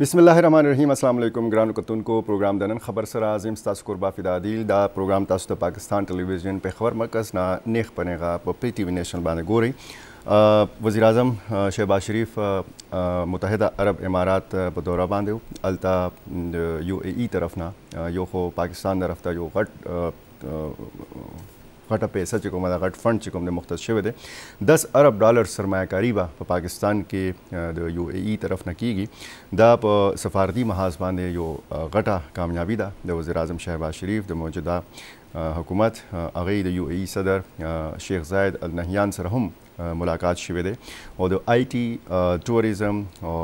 بسم الله الرحمن الرحیم السلام علیکم ګران کتونکو پروګرام دنن خبر سره عظیم تاسو کور بافدا دیل دا پروګرام تاسو ته پاکستان ټلویزیون په خبر مرکز نه نیخ پنهغه په پری ټی وی نېشنل باندې ګوري وزیر اعظم شهباز شریف متحده عرب امارات په دوره باندې التا یو ای ای طرف نه یو خو پاکستان طرف ته یو غټ غټه پیسې چې کومه دا غټ فند چې کوم د مختص شوی دی 10 ارب ډالر سرمایه‌کاري به په پا پاکستان کې د یو ای ای طرف نه کیږي دا په سفارتي محاذ باندې یو غټه کامیابی ده د وزیر اعظم شهباز شریف د موجوده حکومت هغه د یو ای صدر شیخ زاید النهیان سره هم ملاقات شوه دی او د آی ټی ټوریزم او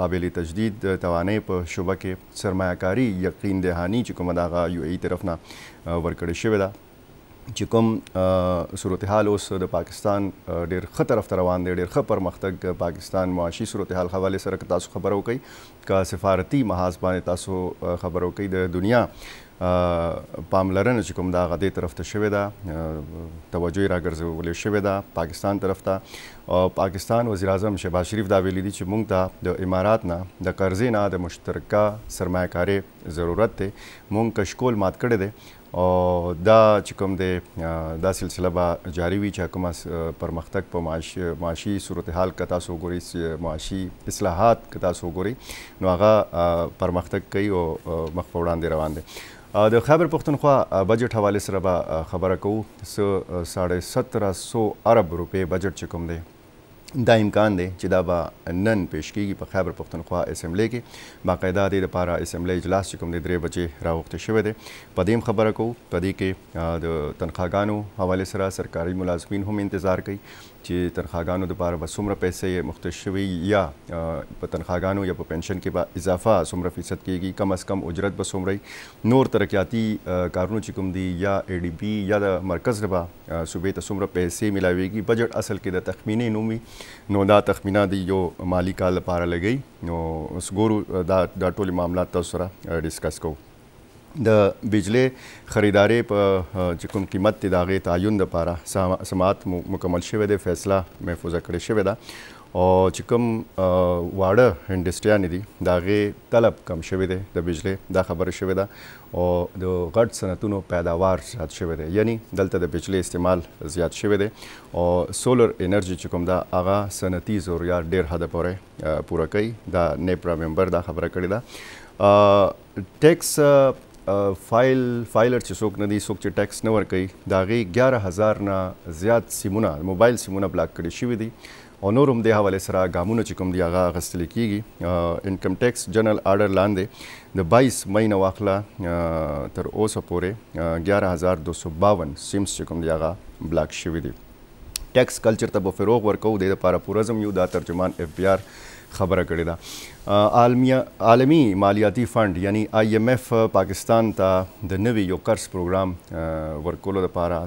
قابل تجدید توانې په شوبه کې سرمایه‌کاري یقین دهانی چې کومه دغه یو ای طرف نه ورکړې شوې ده چې کوم صورتحال اوس د پاکستان ډېر ښه طرف ته روان دی ډېر ښه پرمختګ پاکستان معاشي صورتحال حواله سره تاسو خبرو کوي کا سفارتي محاذ باندې تاسو خبرو کوي د دنیا پاملرنه چې کوم دا غدې طرف ته شوې ده توجه راګرځولې شوې ده پاکستان طرف ته او پاکستان وزیر اعظم شهباز شریف دا ویلي دي چې موږ ته د امارات نه د قرضې نه د مشترکه سرمایه‌کاري ضرورت دی موږ کشکول مات کړی دی او دا چې کوم دی دا سلسله به جاری وي چې کومه پرمختګ په معاشي معاشي صورتحال کتا سو ګوري معاشي اصلاحات کتا سو ګوري نو هغه پرمختګ کوي او مخ په وړاندې روان دي د خبر پښتونخوا بجټ حواله سره به خبره کوو 1750 ارب روپے بجټ چې کوم دی دا امکان دی چې دا به نن پیش کیږي په خیبر پښتونخوا اسمبلی کې باقاعده د لپاره اسمبلی اجلاس چې کوم دی درې بجې راوخته شوی دی په دې خبره کوو په دې کې د تنخواګانو حواله سره سرکاري ملازمین هم انتظار کوي چې تنخواګانو لپاره به څومره پیسې مختص شوي یا په تنخواګانو یا په پنشن کې به اضافه څومره فیصد کیږي کم از کم اجرت به څومره نور ترقیاتی کارونو چې کوم دی یا ای ډی بی یا د مرکز ربا صوبې ته څومره پیسې ملاويږي بجټ اصل کې د تخمینې نومي نو دا تخمینه د یو مالی کال لپاره لګی نو اوس ګورو دا د ټول معاملات تاسو سره ډیسکس کوو د بجلی خریدارې په چې کوم قیمت دی د هغې تعین دپاره سماعت مکمل شوی دی فیصله محفوظه کړې شوې ده او چې کوم واړه انډستریانې دي د هغې طلب کم شوی دی د بجلۍ دا خبره شوې ده او د غټ صنعتونو پیداوار زیات شوی دی یعنی دلته د بجلۍ استعمال زیات شوی دی او سولر انرژي چې کوم دا هغه صنعتي ضروریات ډېر حده پورې پوره کوي دا نیپرا ممبر دا خبره کړې ده ټیکس فایل فایلر چې څوک نه دي څوک چې ټیکس نه ورکوي د هغې ګیاره هزار نه زیات سیمونه موبایل سیمونه بلاک کړي شوي دي او نور هم د حواله سره ګامونه چې کوم دی هغه غستل کیږي انکم ټیکس جنرال آرډر لاندې د 22 مې نه واخله تر اوسه پورې 11252 سیمز چې کوم دی هغه بلاک شوی دی ټیکس کلچر ته به فروغ ورکو د لپاره پورزم یو دا ترجمان اف بی آر خبره کړې ده عالمی عالمی مالیاتی فند یعنی آی ایم اف پاکستان ته د نوي یو قرض پروګرام ورکولو لپاره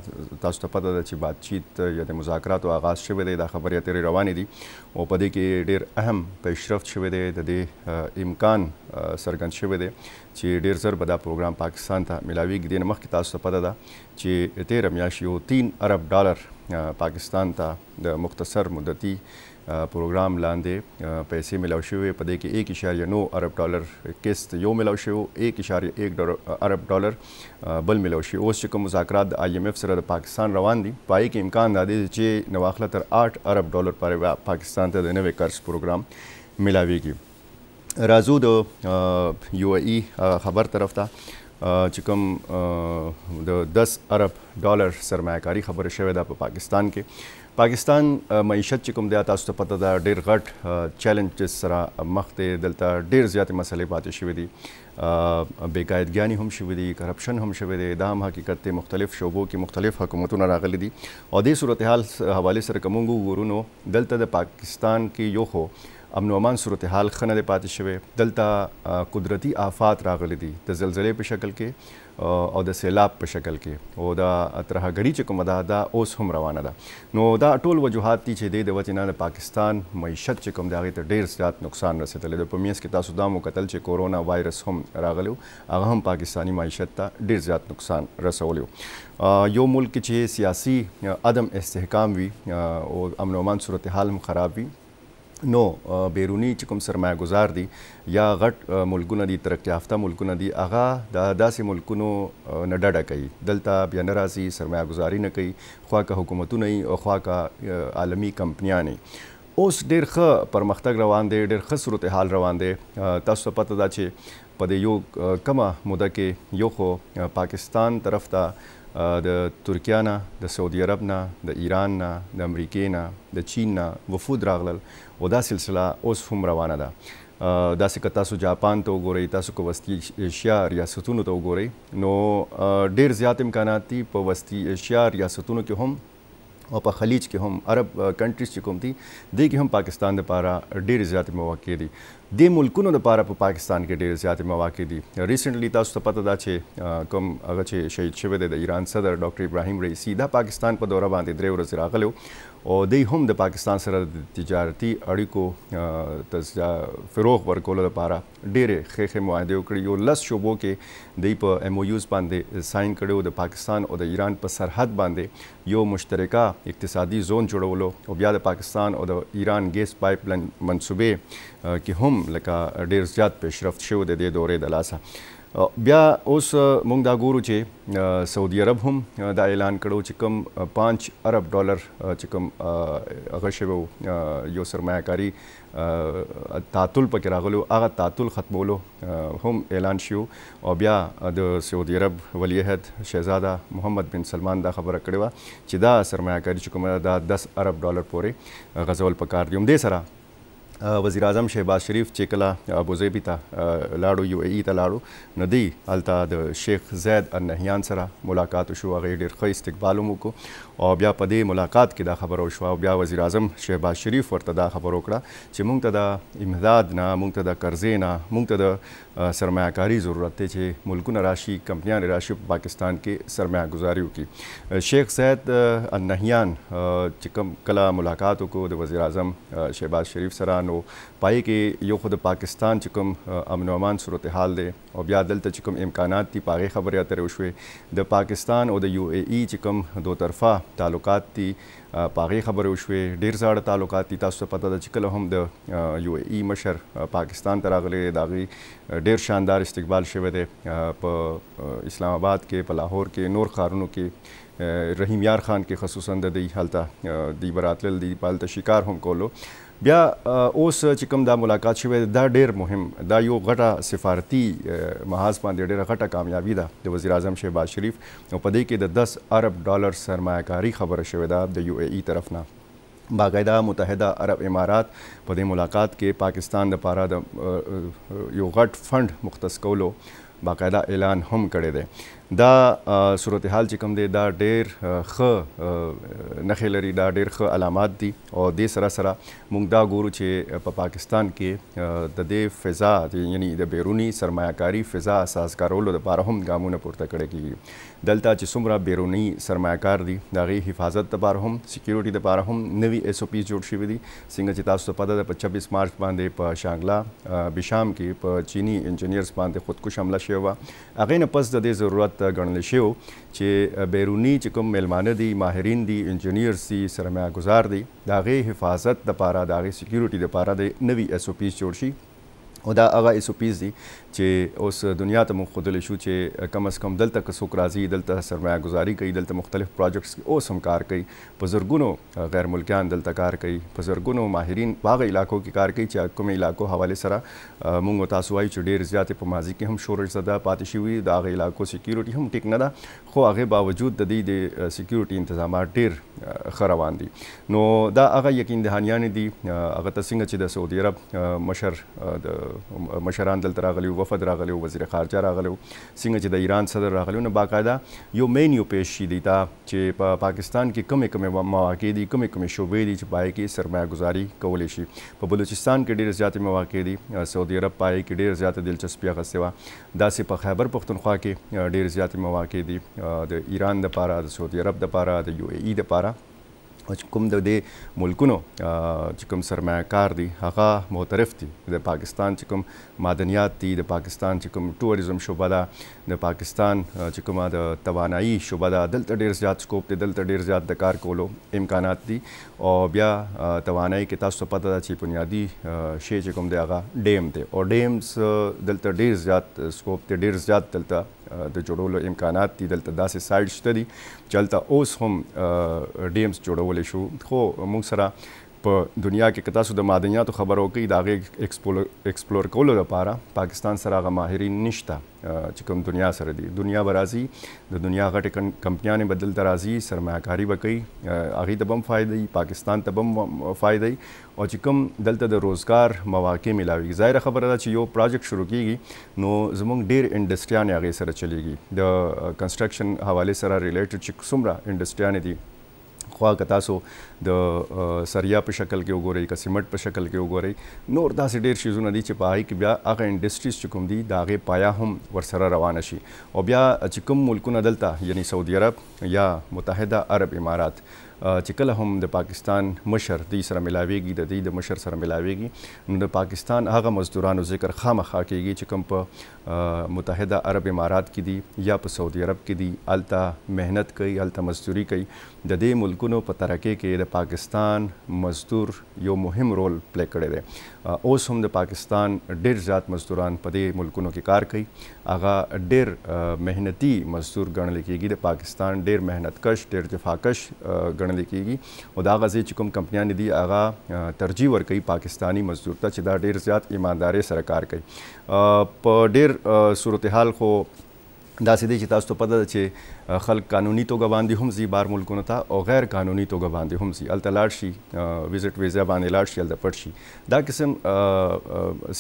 تاسو ته پته ده چې باتچیت یا د مذاکراتو آغاز شوی دی دا خبرې اترې روانې دي او په دې کې ډېر اهم پیشرفت شوی دی د دې امکان څرګند شوی دی چې ډیر زر به دا پروګرام پاکستان ته ملاویږي دین مخکې تاسو ته پته ده چې 13 میاشتې یو 3 ارب ډالر پاکستان ته د مختصر مدتی پروګرام لاندې پیسې ملو شوې په دې کې 1.9 ارب ډالر قسط یو ملو شو 1.1 ارب ډالر بل ملو شي اوس چې کوم مذاکرات د آی ایم اف سره د پاکستان روان دي پای کې امکان دی چې نواخله تر 8 ارب ډالر پر پاکستان ته د نوې قرض پروګرام ملاويږي رازو د یو ای خبر طرف ته چې کوم د 10 ارب ډالر سرمایه‌کاری خبره شوې ده په پاکستان کې پاکستان معیشت چې کوم دی تاسو ته پته ده ډیر غټ چیلنج سره مخ دی دلته ډیر زیات مسلې پاتې شوې دي بیکایدګیانی هم شوې دي کرپشن هم شوې دي دا هم حقیقت ته مختلف شوبو کې مختلف حکومتونه راغلي دي او د صورتحال حواله سره کومو ورونو دلته د پاکستان کې یو خو امن او امان صورتحال خنه پاتې شوه دلته قدرتی آفات راغلي دي د زلزلې په شکل کې او د سیلاب په شکل کې او دا اتره غړي چې کوم دا دا اوس هم روانه ده نو دا ټول وجوهات دي چې د وچنا د پاکستان معیشت چې کوم دا غي ته ډیر زیات نقصان رسیدلې د پمیس کې تاسو دا مو قتل چې کورونا وایرس هم راغلو هغه هم پاکستانی معیشت ته ډیر زیات نقصان رسولیو یو ملک چې سیاسي عدم استحکام وي او امن او امان صورتحال هم خراب وي نو بیرونی چې کوم سرمایه گزار دي یا غټ ملکونه دي ترقی یافته ملکونه دي هغه د داسې ملکونو نه ډډه کوي دلته بیا نه راځي سرمایه گزاري نه کوي خوا که حکومتونه او خوا که عالمی کمپنیانه اوس ډیر ښه پرمختګ روان دی ډیر ښه صورتحال روان دی تاسو پته ده چې په دې یو کمه موده کې یو خو پاکستان طرف ته د ترکیه نه د سعودي عرب نه د ایران نه د امریکې نه د چین نه وفود راغلل او دا سلسله اوس هم روانه ده داسې که تاسو جاپان ته وګورئ تاسو که وسطي ایشیا ریاستونو ته وګورئ نو ډېر زیات امکانات دي په وسطي ایشیا ریاستونو کې هم او په خلیج کې هم عرب کنټریز چې کوم دي دې کې هم پاکستان لپاره ډېر زیات مواقع دي د ملکونو لپاره په پا پاکستان کې ډېر زیات مواقع دي ریسنټلی تاسو ته پته ده چې کوم هغه چې شهید شوی دی د ایران صدر ډاکټر ابراهیم رئیسی دا پاکستان په دوره باندې درې ورځې راغلی او دی هم د پاکستان سره د تجارتي اړیکو فروغ ورکولو لپاره ډېرې ښې ښې معاهدې وکړي یو لس شوبو کې دی په ایم او یوز باندې ساین کړی د پاکستان او د ایران په سرحد باندې یو مشترکه اقتصادي زون جوړولو او بیا د پاکستان او د ایران ګیس پایپ لاین منصوبې کې هم لکه ډیر زیات پیشرفت شوی د دې دورې د لاسه بیا اوس موږ دا ګورو چې سعودي عرب هم دا اعلان کړو چې کم 5 ارب ډالر چې کم هغه شوی یو سرمایه‌کاري تعطل پکې راغلو هغه تعطل ختمولو هم اعلان شو او بیا د سعودي عرب ولی عہد شهزاده محمد بن سلمان دا خبره کړې وه چې دا سرمایه‌کاري چې کومه دا 10 ارب ډالر پورې غزول پکار دی هم دې سره وزیر اعظم شهباز شریف چې کله ابوظبي ته لاړو یو ای ته لاړو نو دی هلته د شیخ زید النهیان سره ملاقات شو هغه ډیر ښه استقبال مو کو او بیا په دې ملاقات کې دا خبره وشوه او بیا وزیر اعظم شهباز شریف ورته دا خبره وکړه چې موږ ته د امداد نه موږ ته د قرضې نه موږ ته د سرمایه‌کاري ضرورت دی چې ملکونه راشي کمپنیان راشي په پاکستان کې سرمایه‌ګزاري وکړي شیخ زید النهیان چې کوم کله ملاقات وکړو د وزیر اعظم شهباز شریف سره نو پای کې یو خود پاکستان چې کوم امن او امان صورتحال دی او بیا دلته چې کوم امکانات دي پاغه خبرې اترې وشوې د پاکستان او د یو ای ای چې کوم دوه طرفه تعلقات دي پاغه خبرې وشوې ډیر زړه تعلقات دي تاسو پته ده چې کله هم د یو ای مشر پاکستان ته راغلی داغي ډیر شاندار استقبال شوی دی په اسلام آباد کې په لاهور کې نور خارونو کې رحیم یار خان کې خصوصا د دې حالت دی براتل دی پالت شکار هم کولو بیا اوس چې کوم دا ملاقات شوه دا ډیر مهم دا یو غټه سفارتي محاذ باندې ډیره غټه کامیابی ده د وزیر اعظم شهباز شریف او په دې کې د 10 ارب ډالر سرمایه‌کاري خبره شوه ده د یو ای ای طرف نه باقاعده متحده عرب امارات په دې ملاقات کې پاکستان د پاره د یو غټ فند مختص کولو باقاعده اعلان هم کړی دی دا صورتحال چې کوم دی دا ډیر ښه نخې لري دا ډیر ښه علامات دي او دې سره سره موږ دا ګورو چې په پاکستان کې د دې فضا یعنی د بیرونی سرمایهکاري فضا اساس کارولو لپاره هم ګامونه پورته کړي کیږي دلته چې څومره بیرونی سرمایهکار دي د هغې حفاظت لپاره هم سکیورټي لپاره هم نوي اس او پی جوړ شوي دي څنګه چې تاسو ته پته ده په چبیس مارچ باندې په شانګلا بشام کې په چینی انجینیرز باندې خودکش حمله شوې وه هغې نه پس د دې ضرورت حالت ګڼل شوی چې بیرونی چې کوم ملمانه دي ماهرین دي انجنیرز دي سرمایه گزار دي د هغې حفاظت د پاره د هغې سکیورټي د پاره د نوي اس او پیز جوړ شي او دا هغه اس او پیز دي چې اوس دنیا ته مونږ خودلی شو چې کم از کم دلته که څوک راځي دلته سرمایه گزاري کوي دلته مختلف پروجیکټس کې اوس هم کار کوي په زرګونو غیر ملکیان دلته کار کوي په زرګونو ماهرین هغه علاقو کې کار کوي چې کومې علاقو حواله سره مونږ تاسو وایو چې ډېر زیاتې په ماضي کې هم شورش زده پاتې شوي د هغه علاقو سکیورټي هم ټیک نه ده خو هغه باوجود د دې د سکیورټي انتظامات ډېر ښه روان دي نو دا هغه یقین دهانیان دي هغه ته څنګه چې د سعودي عرب مشر د مشران دلته راغلي وو وفد راغلی و وزیر خارجه راغلی څنګه چې د ایران صدر راغلی نو باقاعده یو مینیو پیش شي دی تا چې په پاکستان کې کمی کمی مواقع دي کمی کمی شوبې دي چې پای کې سرمایه گزاري کولی شي په بلوچستان کې ډېر زیات مواقع دي سعودي عرب پای کې ډېر زیات دلچسپي غسه وا داسې په خیبر پختونخوا کې ډېر زیات مواقع دي د ایران د پاره د سعودي عرب د پاره د یو ای د پاره چې کوم د دې ملکونو چې کوم سرمایکار دي هغه معترف دي د پاکستان چې کوم مادنیات دي د پاکستان چې کوم ټوریزم شوبه ده د پاکستان چې کومه د توانایي شوبه ده دلته ډیر زیات سکوپ دی دلته ډیر زیات د کار کولو امکانات دي او بیا توانایي کې تاسو پته ده چې بنیادی شی چې کوم دی هغه ډیم دی او ډیمز دلته ډیر زیات سکوپ دی ډیر زیات دلته د جوړولو امکانات دي دلته داسې سایډ شته دي چې دلته اوس هم ډیمز جوړول کولای شو خو موږ سره په دنیا کې کدا سو د معدنیاتو خبرو کې دا غي ایکسپلور کولو لپاره پاکستان سره غ ماهرین نشته چې کوم دنیا سره دی دنیا برازي د دنیا غټ کمپنیانه بدل درازي سرمایه‌کاری وکړي اغه د بم فائدې پاکستان ته بم فائدې او چې کوم دلته د روزګار مواقع ملاوي ظاهر خبره ده چې یو پروجیکټ شروع کیږي نو زمونږ ډیر انډستریانه هغه سره چلیږي د کنسټرکشن حواله سره ریلیټډ چې څومره انډستریانه دي خوا کتاسو د سریا په شکل کې وګورئ که سیمټ په شکل کې وګورئ نور داسې ډېر شیزونه دي چې په هغې کې بیا هغه انډسټریز چې کوم دي د هغې پایا هم ورسره روانه شي او بیا چې کوم ملکونه دلته یعنی سعودي عرب یا متحده عرب امارات چې کله هم د پاکستان مشر د سره ملاويږي د دې د مشر سره ملاويږي نو د پاکستان هغه مزدورانو ذکر خامخا کیږي چې کوم په متحده عرب امارات کې دي یا په سعودي عرب کې دي التا مهنت کوي التا مزدوري کوي د دې ملکونو په ترقۍ کې د پاکستان مزدور یو مهم رول پلی کړی دی اوس هم د پاکستان ډیر زیات مزدوران په دې ملکونو کې کار کوي هغه ډیر مهنتي مزدور ګڼل کیږي د پاکستان ډیر مهنت کش ډیر جفاکش ګڼل کیږي او دا غزي چې کوم کمپنیانه دي هغه ترجیح ورکوي پاکستانی مزدور ته چې دا ډیر زیات ایمانداري سره کار کوي په ډیر صورتحال خو دا سیدی چې تاسو ته پته ده چې خلک قانوني توګه باندې هم زی بار ملکونو ته او غیر قانوني توګه باندې هم زی الته لاړ شي ویزټ ویزا باندې لاړ شي الته پټ شي دا قسم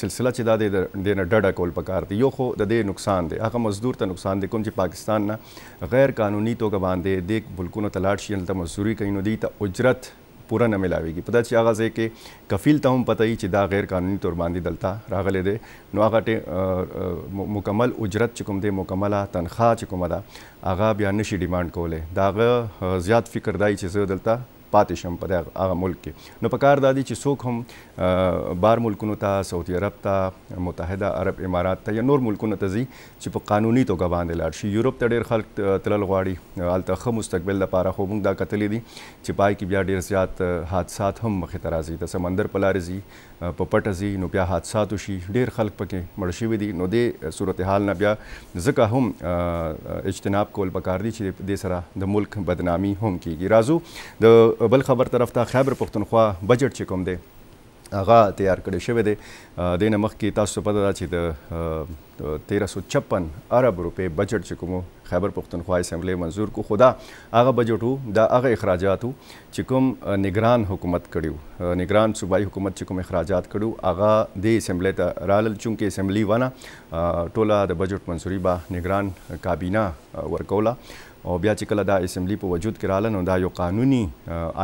سلسله چې دا د دینه ډډه کول پکار دی یو خو د دې نقصان دی هغه مزدور ته نقصان دی کوم چې پاکستان نه غیر قانوني توګه باندې د ملکونو ته لاړ شي الته مزدوري کوي نو دی ته اجرت پوره نه ملاويږي په داسې هغه ځای کې کفیل ته هم پته وي چې دا غیر قانوني تور باندې دلته راغلی دی نو هغه مکمل اجرت چې کوم دی مکمله تنخواه چې کومه ده هغه بیا نشي ډیماند کولی دا زیات فکر دی چې زه دلته پاتې شم په هغه ملک کې نو په کار دادی چې څوک هم بار ملکونو ته سعودي عرب ته متحده عرب امارات ته یا نور ملکونو ته ځي چې په قانوني توګه باندې لاړ شي یورپ ته ډېر خلک تلل غواړي هلته ښه مستقبل لپاره خو موږ دا کتلې دي چې پای کې بیا ډېر زیات حادثات هم مخې ته راځي د سمندر په لارې ځي په پټه ځي نو بیا حادثات وشي ډېر خلک پکې مړ شوي دي نو دې صورتحال نه بیا ځکه هم اجتناب کول پکار دي چې د سره د ملک بدنامي هم کیږي راځو د بل خبر طرف ته خیبر پښتونخوا بجټ چې کوم دی هغه تیار کړی شوی دی د نه مخکې تاسو په دا چې د 1356 ارب روپے بجټ چې کوم خیبر پښتونخوا اسمبلی منزور کو خدا هغه بجټو د هغه اخراجاتو چې کوم نگران حکومت کړیو نگران صوبایي حکومت چې کوم اخراجات کړیو هغه د اسمبلی ته رالل چونکې اسمبلی ونه ټوله د بجټ منزوري با نگران کابینه ورکوله او بیا چې کله دا اسمبلی په وجود کې رااله نو دا یو قانوني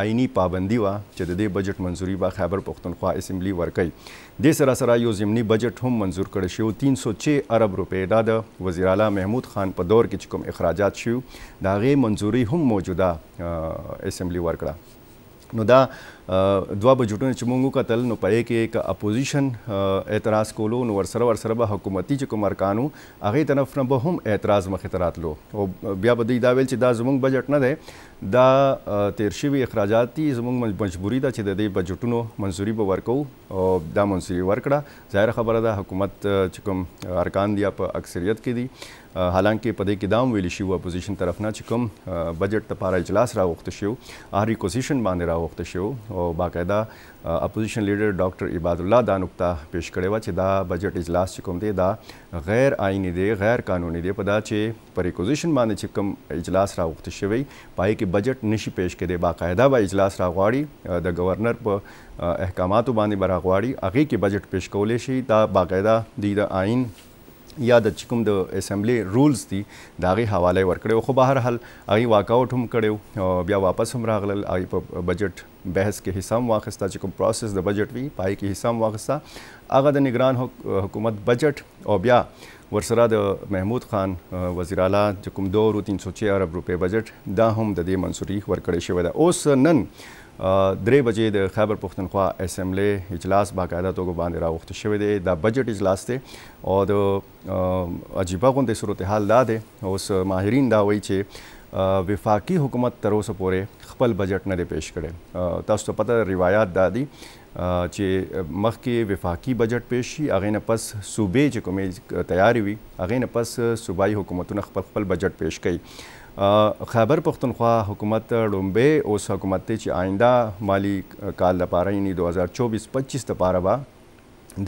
آئینی پابندي وا چې د دې بجټ منځوري به خیبر پښتونخوا اسمبلی ورکړي د سره سره یو ضمني بجټ هم منزور کړی شو 306 ارب روپۍ دا د وزیر اعلی محمود خان په دور کې کوم اخراجات شو دا غي منزوري هم موجوده اسمبلی ورکړه نو دا دوه بجټونه چې موږ وکتل نو پرې کې یک اپوزیشن اعتراض کولو نو ورسره ورسره به حکومتي چې کوم ارکانو هغه طرف نه به هم اعتراض مخې ته راتلو او بیا به دوی دا ویل چې دا زموږ بجټ نه دی دا تیر شوي اخراجات دي زموږ مجبوري ده چې د دې بجټونو منځوري به ورکو او دا منځوري ورکړه ظاهر خبره ده حکومت چې کوم ارکان دي په اکثریت کې دي حالانکه په دې کې دام ویل شي و اپوزیشن طرف نه چې کوم بجټ لپاره اجلاس راوخته شو هاري کوزیشن باندې راوخته شو او باقاعده اپوزیشن لیډر ډاکټر عباد الله دا نقطه پیش کړې و چې دا بجټ اجلاس چې کوم دی دا غیر آئینی دی غیر قانوني دی په دا چې پر اپوزیشن باندې چې کوم اجلاس راوخته شوی پای کې بجټ نشي پیش کړي باقاعده به اجلاس راغواړي د گورنر په احکاماتو باندې براغواړي هغه کې بجټ پیش کولې شي دا باقاعده د آئین یا د چې کوم د اسمبلی رولز دي د هغې حواله ورکړی خو بهر حل هغې واکاوټ هم کړی بیا واپس هم راغلل هغې په بجټ بحث کې حصہ هم واخیسته چې کوم پروسس د بجټ وي پای کې حصہ هم واخیسته هغه د نگران حکومت بجټ او بیا ورسره د محمود خان وزیر اعلی چې کوم 2.306 ارب روپے بجټ دا هم د دې منسوري ورکړی شوی دی اوس نن درې بجې د خیبر پښتونخوا اسمبلی اجلاس باقاعده توګه باندې راوخته شوی دی دا بجټ اجلاس دی او د عجیبه غوندې صورتحال دا دی اوس ماهرین دا وایي چې وفاقي حکومت تر اوسه پورې خپل بجټ نه دی پېښ کړی تاسو ته پته روایت دا دی چې مخکې وفاقي بجټ پېښ شي هغې نه پس صوبې چې کومې تیارې وي هغې نه پس صوبایي حکومتونه خپل خپل بجټ پېښ کوي خبر پښتونخوا حکومت ړومبه اوس حکومت ته چې آینده مالی کال لپاره یعنی 2024 25 لپاره با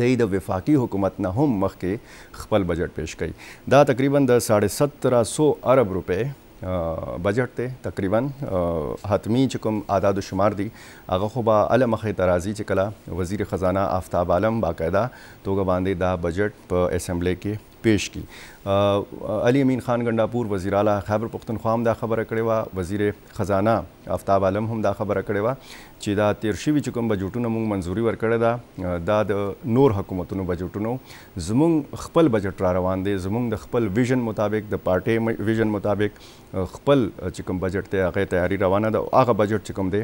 د د وفاقي حکومت نه هم مخکې خپل بجټ پیش کړي دا تقریبا د 1750 ارب روپے بجټ ته تقریبا حتمی چې کوم اعداد او شمار دي هغه خو به ال مخې ترازی چې کله وزیر خزانه آفتاب عالم باقاعده توګه باندې دا بجټ په اسمبلی کې پیش کی علي امین خان ګنداپور وزیر اعلی خیبر پښتونخوا هم دا خبره کړې و وزیر خزانه افتاب عالم هم دا خبره کړې و چې دا تیر شوي چې کوم بجټونه موږ منځوري ورکړې ده دا د نور حکومتونو بجټونو زموږ خپل بجټ را روان دی زموږ د خپل ویژن مطابق د پارټۍ ویژن مطابق خپل چې کوم بجټ ته هغه تیاری روانه ده هغه بجټ چې کوم دی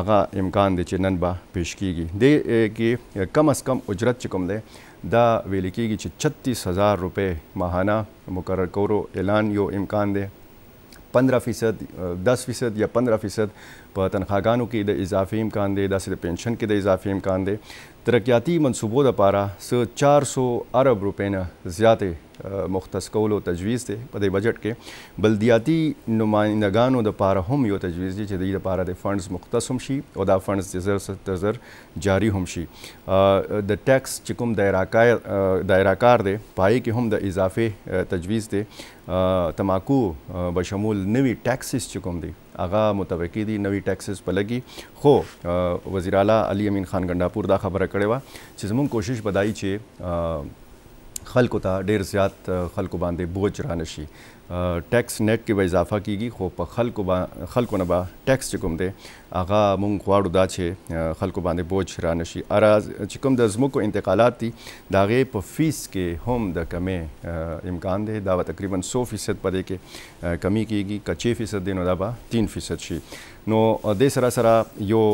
هغه امکان دی چې نن به پیش کیږي د کې کم از کم اجرت چې کوم دی دا ویل کېږي چې 36000 روپے ماهانه مقرر کورو اعلان یو امکان دی 15 فیصد 10 فیصد یا 15 فیصد په تنخواګانو کې د اضافي امکان دی داسې د پنشن کې د اضافي امکان دی ترقیاتی منصوبو لپاره س 400 ارب روپے نه زیاتې مختص کولو تجویز دی په دې بجټ کې بلدیاتي نمائندګانو د پاره هم یو تجویز دی چې د لپاره د فندز مختص هم شي او دا فندز د زر تر زر جاری هم شي د ټیکس چې کوم دایره کار دی پای کې هم د اضافه تجویز دی تماکو بشمول نوی ټیکسز چې کوم دی هغه متوقع دي نوی ټیکسز په لګي خو وزیر اعلی علي امین خان ګنڈاپور دا خبره کړې و چې زموږ کوشش بدایي چې خلکو ته ډیر زیات خلکو باندې بوج را نشي ټیکس نت کې به اضافه کیږي خو په خلکو با خلکو نه به ټیکس چې کوم دی هغه مونږ غواړو دا چې خلکو باندې بوج را نشي اره چې کوم د زمکو انتقالات دي دا غې په فیس کې هم د کمې امکان دی دا به تقریبا 100 فیصد پدې کې کمی کیږي کچې فیصد دی نو دا به 3 فیصد شي نو د سره سره یو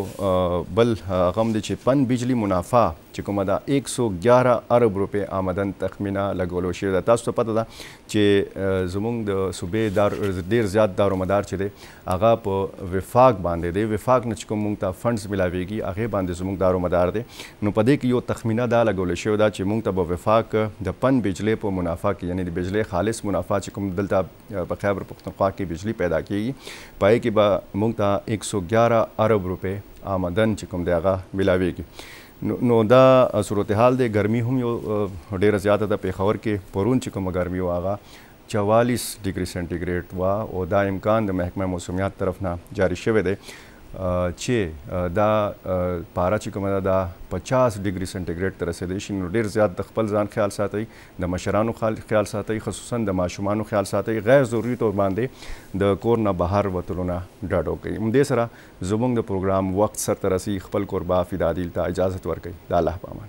بل غم دی چې پن بجلی منافع چې کومه دا 111 ارب روپے آمدن تخمینه لګولو شوی دا تاسو ته پته ده چې زمونږ د صوبې دار ډیر زیات دارومدار چې دی هغه په وفاق باندې دی وفاق نه چې کوم موږ ته فندز ملاويږي هغه باندې زمونږ دارومدار دی نو په دې کې یو تخمینه دا لګول شوی دا چې موږ ته په وفاق د پن بجلی په منافع کې یعنی د بجلی خالص منافع چې کوم دلته په خیبر پختونخوا کې بجلی پیدا کیږي پای کې به موږ ته 111 ارب روپے آمدن چې کوم دی هغه ملاويږي نو دا صورتحال دی ګرمي هم یو ډیره زیاته ده پیښور کې پرون چې کومه ګرمي واغه 44 ډیګري سنټیګریډ وا او دا امکان د محکمه موسمیات طرف نه جاری شوی دی چې دا پاره چې کومه دا 50 ډیګري سنټیګریډ تر رسیدي شي نو ډیر زیات د خپل ځان خیال ساتي د مشرانو خیال ساتي خصوصا د ماشومانو خیال ساتي غیر ضروري تور باندې د کور نه بهر وتلونه ډاډو کوي هم دې سره زموږ د پروګرام وخت سره ترسي خپل قربا فدادیل ته اجازه ورکړي د الله پامه